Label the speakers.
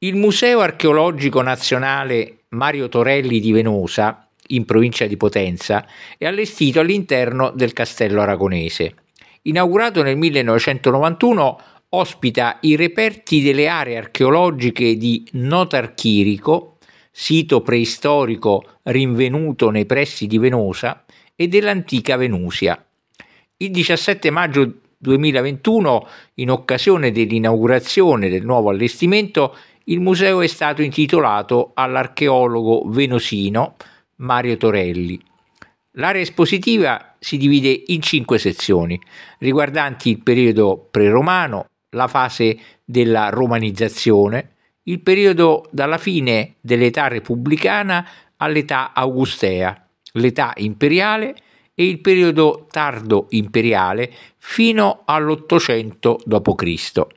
Speaker 1: Il Museo archeologico nazionale Mario Torelli di Venosa, in provincia di Potenza, è allestito all'interno del castello aragonese. Inaugurato nel 1991, ospita i reperti delle aree archeologiche di Notarchirico, sito preistorico rinvenuto nei pressi di Venosa, e dell'antica Venusia. Il 17 maggio 2021, in occasione dell'inaugurazione del nuovo allestimento, il museo è stato intitolato all'archeologo venosino Mario Torelli. L'area espositiva si divide in cinque sezioni, riguardanti il periodo preromano, la fase della romanizzazione, il periodo dalla fine dell'età repubblicana all'età augustea, l'età imperiale e il periodo tardo imperiale fino all'Ottocento d.C.